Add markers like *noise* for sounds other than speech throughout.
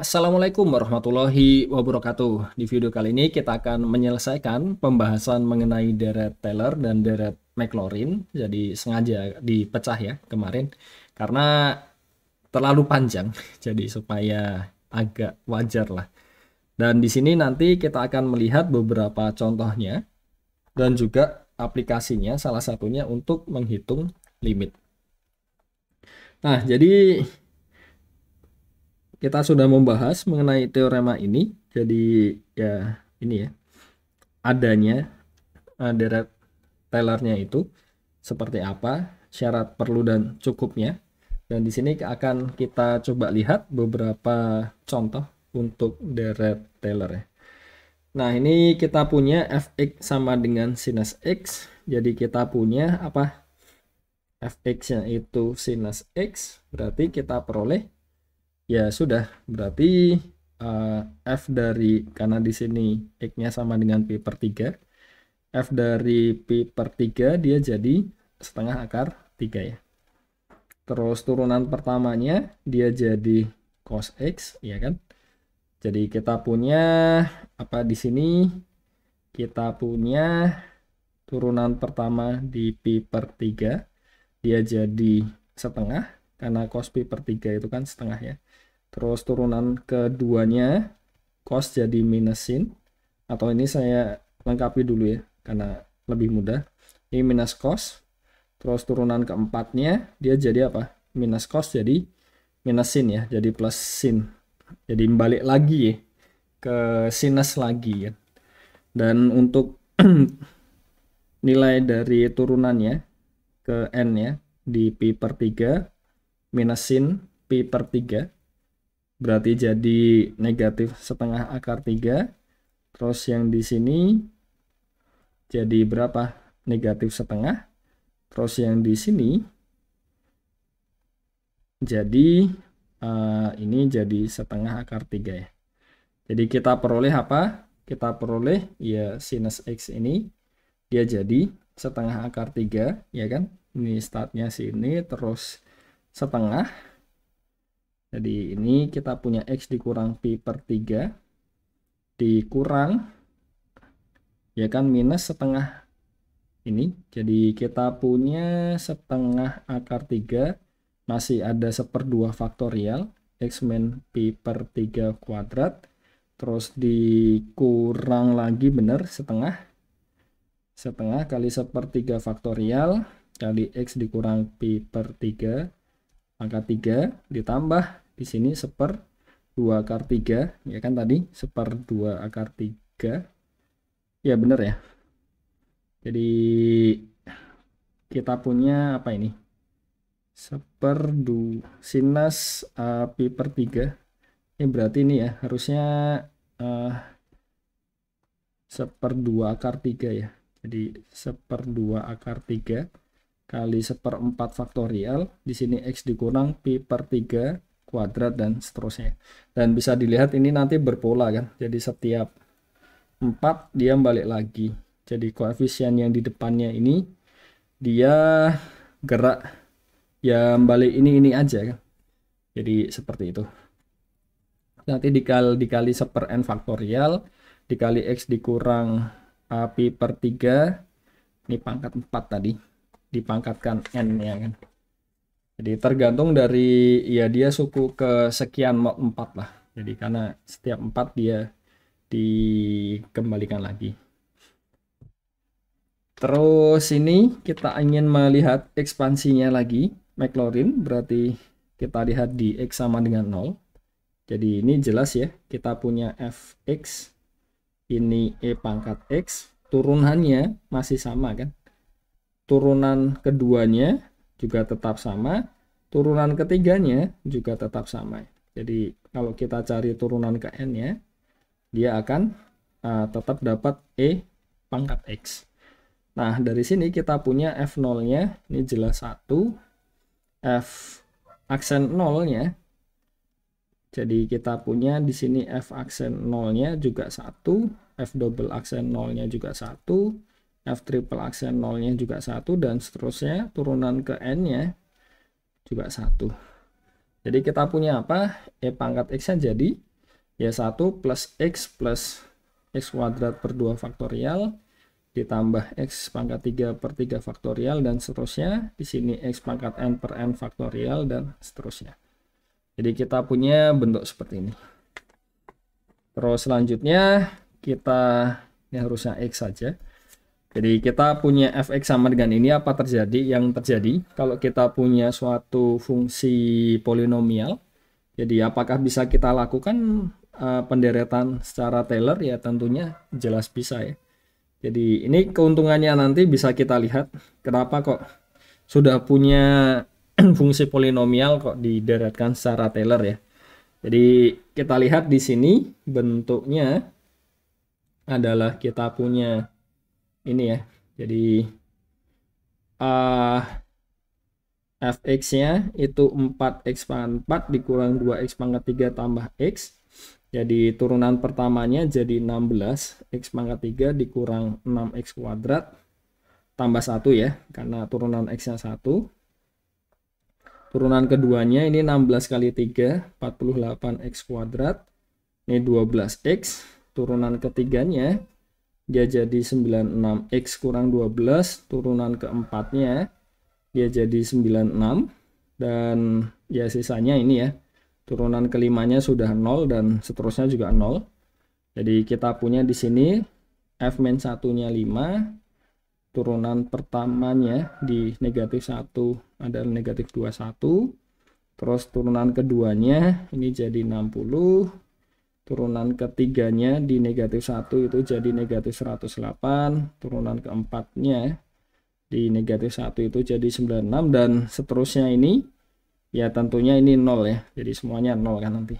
Assalamualaikum warahmatullahi wabarakatuh. Di video kali ini kita akan menyelesaikan pembahasan mengenai deret Taylor dan deret McLaurin. Jadi sengaja dipecah ya kemarin karena terlalu panjang. *laughs* Jadi supaya agak wajar lah. Dan di sini nanti kita akan melihat beberapa contohnya dan juga aplikasinya salah satunya untuk menghitung limit. Nah, jadi kita sudah membahas mengenai teorema ini. Jadi ya ini ya adanya eh, deret Taylornya itu seperti apa, syarat perlu dan cukupnya. Dan di sini akan kita coba lihat beberapa contoh untuk deret Taylor ya. Nah, ini kita punya fx sama dengan sinus x. Jadi kita punya apa? fx-nya itu sinus x, berarti kita peroleh ya sudah berarti uh, F dari karena di sini X-nya sama dengan pi per 3 F dari pi per 3 dia jadi setengah akar 3 ya terus turunan pertamanya dia jadi cos X ya kan jadi kita punya apa di sini kita punya turunan pertama di pi per 3 dia jadi setengah karena cos pi per 3 itu kan setengah ya terus turunan keduanya cos jadi minus sin atau ini saya lengkapi dulu ya karena lebih mudah ini minus cos terus turunan keempatnya dia jadi apa minus cos jadi minus sin ya jadi plus sin jadi balik lagi ya ke sinus lagi ya dan untuk *clears throat* nilai dari turunannya ke n ya di pi per 3 minus sin pi per 3 berarti jadi negatif setengah akar 3 terus yang di sini jadi berapa negatif setengah terus yang di sini jadi uh, ini jadi setengah akar 3 ya jadi kita peroleh apa kita peroleh ya sinus x ini dia jadi setengah akar 3 ya kan ini startnya sini terus setengah jadi ini kita punya X dikurang Pi per 3 dikurang ya kan minus setengah ini. Jadi kita punya setengah akar 3 masih ada seperdua faktorial X min Pi per 3 kuadrat terus dikurang lagi benar setengah setengah kali sepertiga faktorial kali X dikurang Pi per 3 Angka 3 ditambah di sini seper 2 akar 3. Ya kan tadi seper 2 akar 3. Ya bener ya. Jadi kita punya apa ini? Seper 2 sinus uh, pi per 3. Ini berarti ini ya harusnya uh, seper 2 akar 3 ya. Jadi seper 2 akar 3 kali seperempat faktorial, di sini X dikurang Pi per 3 kuadrat dan seterusnya. Dan bisa dilihat ini nanti berpola kan, jadi setiap 4 dia balik lagi. Jadi koefisien yang di depannya ini dia gerak yang balik ini-ini aja kan. Jadi seperti itu. Nanti dikali, dikali seper n faktorial, dikali x dikurang api per 3, ini pangkat 4 tadi dipangkatkan n ya kan jadi tergantung dari ya dia suku ke sekian mod 4 lah jadi karena setiap 4 dia dikembalikan lagi terus ini kita ingin melihat ekspansinya lagi Maclaurin berarti kita lihat di X sama dengan 0 jadi ini jelas ya kita punya Fx ini E pangkat X turunannya masih sama kan turunan keduanya juga tetap sama, turunan ketiganya juga tetap sama. Jadi kalau kita cari turunan ke n ya, dia akan uh, tetap dapat e pangkat x. Nah, dari sini kita punya f0-nya, ini jelas satu. f aksen 0-nya. Jadi kita punya di sini f aksen 0-nya juga satu. f double aksen 0-nya juga satu. F triple aksen nolnya juga satu dan seterusnya turunan ke N-nya juga satu. Jadi kita punya apa? E pangkat X-nya jadi Y1 plus X plus X kuadrat per dua faktorial ditambah X pangkat tiga per tiga faktorial dan seterusnya. Di sini X pangkat N per N faktorial dan seterusnya. Jadi kita punya bentuk seperti ini. Terus selanjutnya kita, ini harusnya X saja jadi kita punya fx sama dengan ini apa terjadi? Yang terjadi kalau kita punya suatu fungsi polinomial, jadi apakah bisa kita lakukan uh, penderetan secara Taylor? Ya tentunya jelas bisa ya. Jadi ini keuntungannya nanti bisa kita lihat kenapa kok sudah punya *clears throat* fungsi polinomial kok dideretkan secara Taylor ya. Jadi kita lihat di sini bentuknya adalah kita punya ini ya. Jadi uh, fx-nya itu 4x pangkat 4 dikurang 2x pangkat 3 tambah x. Jadi turunan pertamanya jadi 16 x pangkat 3 dikurang 6x kuadrat tambah 1 ya karena turunan x-nya 1. Turunan keduanya ini 16 kali 3 48x kuadrat. Ini 12x. Turunan ketiganya dia jadi 96x kurang 12 turunan keempatnya dia jadi 96 dan ya sisanya ini ya turunan kelimanya sudah 0 dan seterusnya juga 0 jadi kita punya di sini f min satunya 5 turunan pertamanya di negatif 1 ada negatif 21 terus turunan keduanya ini jadi 60 turunan ketiganya di negatif 1 itu jadi negatif 108 turunan keempatnya di negatif 1 itu jadi 96 dan seterusnya ini ya tentunya ini 0 ya jadi semuanya 0 kan nanti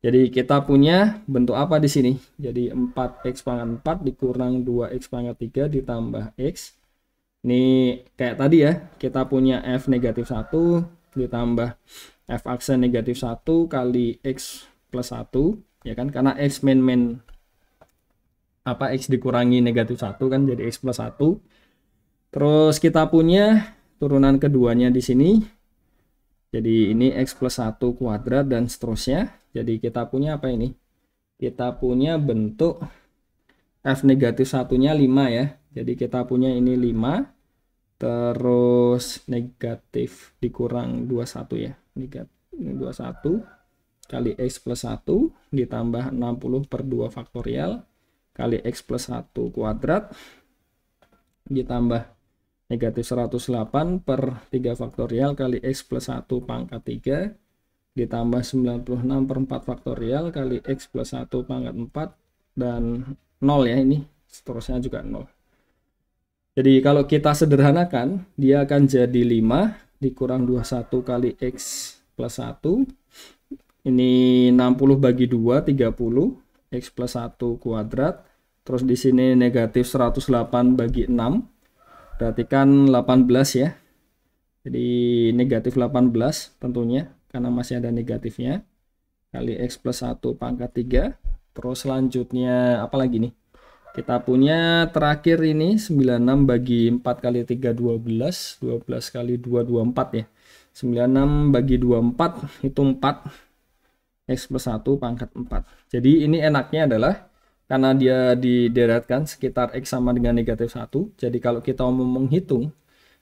jadi kita punya bentuk apa di sini jadi 4x pangkat 4 dikurang 2x pangkat 3 ditambah x ini kayak tadi ya kita punya f negatif 1 ditambah f aksen negatif 1 kali x plus 1 ya kan karena x main main apa x dikurangi negatif satu kan jadi x plus satu terus kita punya turunan keduanya di sini jadi ini x plus satu kuadrat dan seterusnya. Jadi kita punya apa ini? Kita punya bentuk f negatif satunya 5 ya. Jadi kita punya ini 5. Terus negatif dikurang 21 ya. Negatif 21 kali X plus 1 ditambah 60 per 2 faktorial kali X plus 1 kuadrat ditambah negatif 108 per 3 faktorial kali X plus 1 pangkat 3 ditambah 96 per 4 faktorial kali X plus 1 pangkat 4 dan 0 ya ini seterusnya juga 0. Jadi kalau kita sederhanakan dia akan jadi 5 dikurang 21 kali X plus 1 ini 60 bagi 2, 30. X plus 1 kuadrat. Terus di sini negatif 108 bagi 6. berarti kan 18 ya. Jadi negatif 18 tentunya. Karena masih ada negatifnya. Kali X plus 1 pangkat 3. Terus selanjutnya apalagi nih? Kita punya terakhir ini 96 bagi 4 kali 3 12, 12 kali 2 24 ya. 96 bagi 24 itu 4 X plus 1 pangkat 4. Jadi ini enaknya adalah karena dia dideretkan sekitar X sama dengan negatif 1. Jadi kalau kita mau menghitung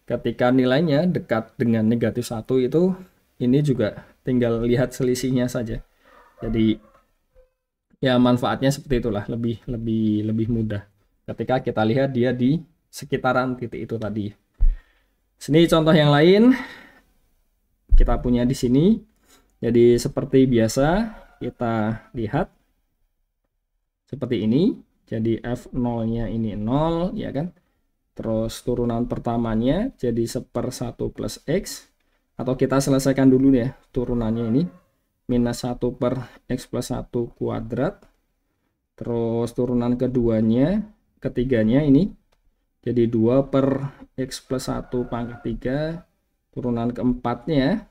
ketika nilainya dekat dengan negatif 1 itu ini juga tinggal lihat selisihnya saja. Jadi ya manfaatnya seperti itulah lebih lebih lebih mudah ketika kita lihat dia di sekitaran titik itu tadi. Sini contoh yang lain kita punya di sini jadi seperti biasa kita lihat seperti ini. Jadi F0-nya ini 0 ya kan. Terus turunan pertamanya jadi 1 per 1 plus X. Atau kita selesaikan dulu ya turunannya ini. Minus 1 per X plus 1 kuadrat. Terus turunan keduanya, ketiganya ini. Jadi 2 per X plus 1 pangkat 3. Turunan keempatnya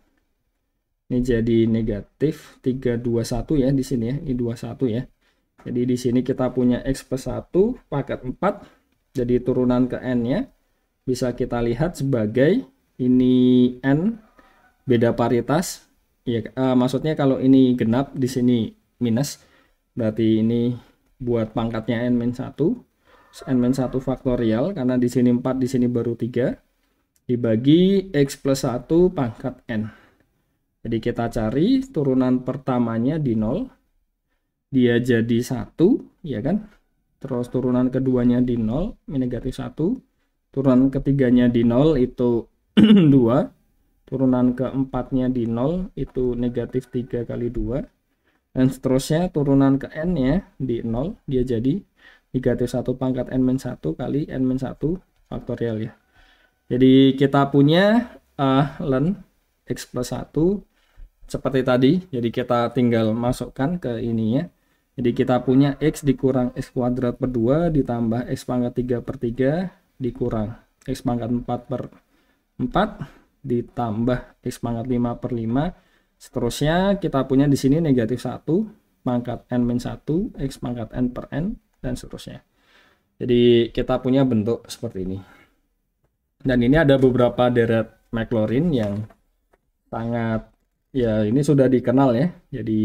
ini jadi negatif 321 ya di sini ya, I21 ya. Jadi di sini kita punya X plus 1 paket 4, jadi turunan ke n ya Bisa kita lihat sebagai ini N beda paritas. Ya, eh, maksudnya kalau ini genap, di sini minus. Berarti ini buat pangkatnya N-1. N-1 faktorial, karena di sini 4, di sini baru 3. Dibagi X plus 1 pangkat N. Jadi kita cari turunan pertamanya di 0. Dia jadi 1, ya kan? Terus turunan keduanya di 0, min negatif 1. Turunan ketiganya di 0 itu 2. *clears throat* Turunan keempatnya di 0 itu negatif 3 kali 2. Dan seterusnya turunan ke n ya di 0, dia jadi negatif 1 pangkat n-1 kali n-1 faktorial ya. Jadi kita punya uh, eh, ln x plus 1 seperti tadi. Jadi kita tinggal masukkan ke ininya. Jadi kita punya X dikurang X kuadrat per 2 ditambah X pangkat 3 per 3 dikurang X pangkat 4 per 4 ditambah X pangkat 5 per 5. Seterusnya kita punya di sini negatif 1 pangkat N min 1 X pangkat N per N dan seterusnya. Jadi kita punya bentuk seperti ini. Dan ini ada beberapa deret McLaurin yang sangat ya ini sudah dikenal ya jadi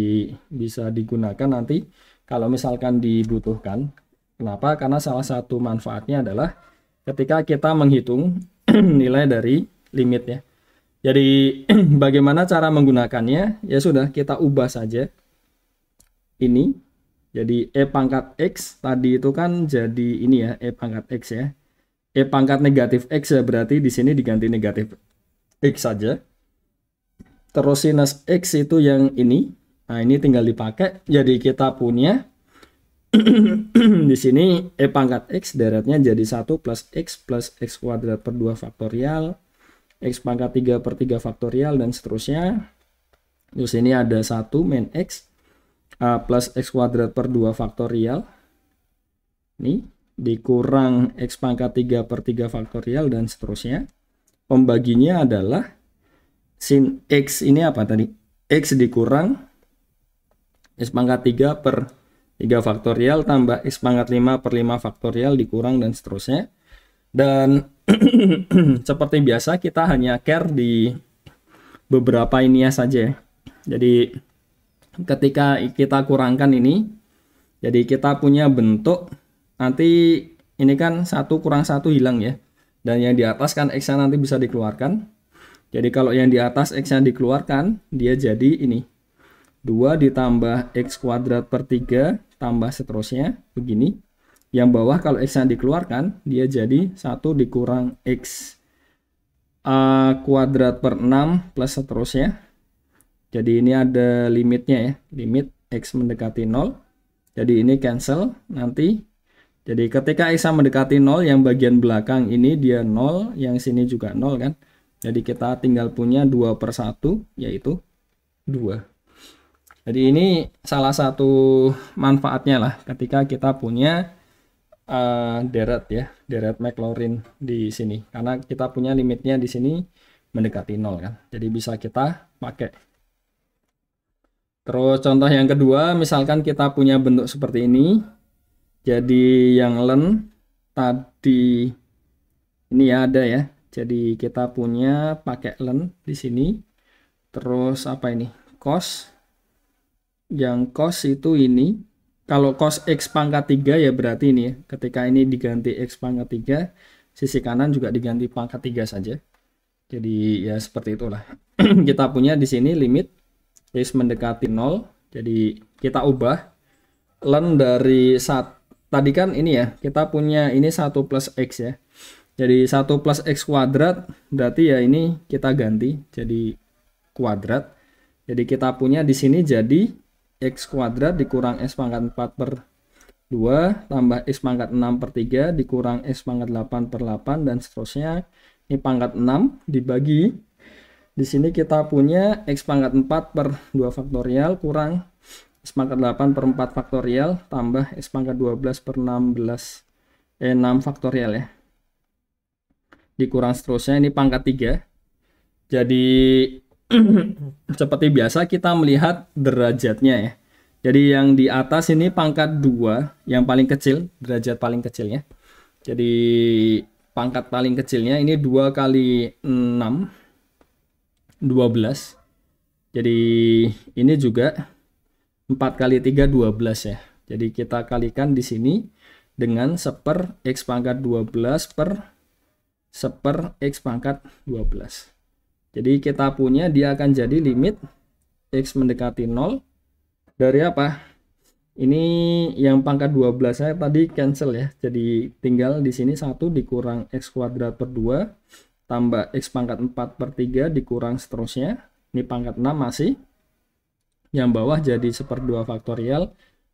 bisa digunakan nanti kalau misalkan dibutuhkan kenapa karena salah satu manfaatnya adalah ketika kita menghitung *clears throat* nilai dari limit ya jadi *clears throat* bagaimana cara menggunakannya ya sudah kita ubah saja ini jadi E pangkat X tadi itu kan jadi ini ya E pangkat X ya E pangkat negatif X ya berarti di sini diganti negatif X saja Terus sinus X itu yang ini. Nah, ini tinggal dipakai. Jadi kita punya *clears throat* di sini E pangkat X deretnya jadi 1 plus X plus X kuadrat per 2 faktorial. X pangkat 3 per 3 faktorial dan seterusnya. Terus ini ada 1 min X A plus X kuadrat per 2 faktorial. Ini dikurang X pangkat 3 per 3 faktorial dan seterusnya. Pembaginya adalah sin X ini apa tadi? X dikurang X pangkat 3 per 3 faktorial tambah X pangkat 5 per 5 faktorial dikurang dan seterusnya. Dan *clears throat* seperti biasa kita hanya care di beberapa ini ya saja ya. Jadi ketika kita kurangkan ini, jadi kita punya bentuk nanti ini kan satu kurang satu hilang ya. Dan yang di atas kan X nanti bisa dikeluarkan. Jadi kalau yang di atas X yang dikeluarkan, dia jadi ini. 2 ditambah X kuadrat per 3 tambah seterusnya, begini. Yang bawah kalau X yang dikeluarkan, dia jadi 1 dikurang X A kuadrat per 6 plus seterusnya. Jadi ini ada limitnya ya, limit X mendekati 0. Jadi ini cancel nanti. Jadi ketika X mendekati 0, yang bagian belakang ini dia 0, yang sini juga 0 kan. Jadi kita tinggal punya 2 per 1 yaitu 2. Jadi ini salah satu manfaatnya lah ketika kita punya uh, deret ya, deret McLaurin di sini. Karena kita punya limitnya di sini mendekati nol kan. Jadi bisa kita pakai. Terus contoh yang kedua, misalkan kita punya bentuk seperti ini. Jadi yang len tadi ini ya ada ya jadi kita punya pakai len di sini. Terus apa ini? Cos. Yang cos itu ini. Kalau cos x pangkat 3 ya berarti ini ya. Ketika ini diganti x pangkat 3, sisi kanan juga diganti pangkat 3 saja. Jadi ya seperti itulah. *clears throat* kita punya di sini limit x mendekati 0. Jadi kita ubah len dari saat tadi kan ini ya kita punya ini 1 plus x ya jadi 1 plus X kuadrat, berarti ya ini kita ganti jadi kuadrat. Jadi kita punya di sini jadi X kuadrat dikurang S pangkat 4 per 2, tambah X pangkat 6 per 3, dikurang X pangkat 8 per 8, dan seterusnya. Ini pangkat 6 dibagi. Di sini kita punya X pangkat 4 per 2 faktorial kurang X pangkat 8 per 4 faktorial tambah X pangkat 12 per 16 eh, 6 faktorial ya dikurang seterusnya ini pangkat 3 jadi *clears throat* seperti biasa kita melihat derajatnya ya jadi yang di atas ini pangkat 2 yang paling kecil derajat paling kecilnya jadi pangkat paling kecilnya ini 2 kali 6 12 jadi ini juga 4 kali 3 12 ya jadi kita kalikan di sini dengan seper x pangkat 12 per seper X pangkat 12. Jadi kita punya dia akan jadi limit X mendekati 0 dari apa? Ini yang pangkat 12 saya tadi cancel ya. Jadi tinggal di sini 1 dikurang X kuadrat per 2 tambah X pangkat 4 per 3 dikurang seterusnya. Ini pangkat 6 masih. Yang bawah jadi seper 2 faktorial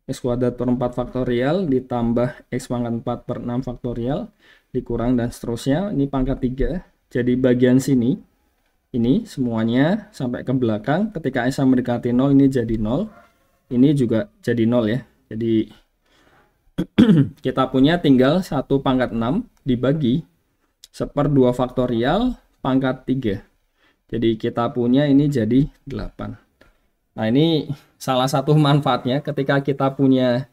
X kuadrat per 4 faktorial ditambah X pangkat 4 per 6 faktorial dikurang dan seterusnya. Ini pangkat 3. Jadi bagian sini, ini semuanya sampai ke belakang. Ketika X sama mendekati 0, ini jadi 0. Ini juga jadi 0 ya. Jadi *clears throat* kita punya tinggal 1 pangkat 6 dibagi 1 per 2 faktorial pangkat 3. Jadi kita punya ini jadi 8. Nah, ini salah satu manfaatnya ketika kita punya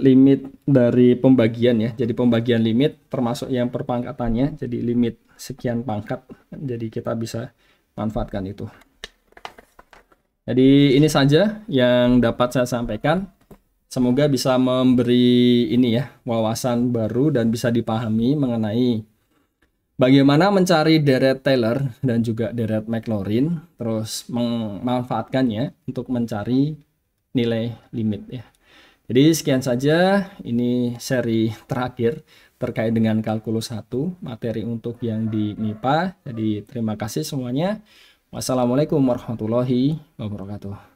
limit dari pembagian ya. Jadi pembagian limit termasuk yang perpangkatannya. Jadi limit sekian pangkat. Jadi kita bisa manfaatkan itu. Jadi ini saja yang dapat saya sampaikan. Semoga bisa memberi ini ya wawasan baru dan bisa dipahami mengenai bagaimana mencari deret Taylor dan juga deret McLaurin terus memanfaatkannya untuk mencari nilai limit ya. Jadi sekian saja ini seri terakhir terkait dengan kalkulus 1 materi untuk yang di MIPA. Jadi terima kasih semuanya. Wassalamualaikum warahmatullahi wabarakatuh.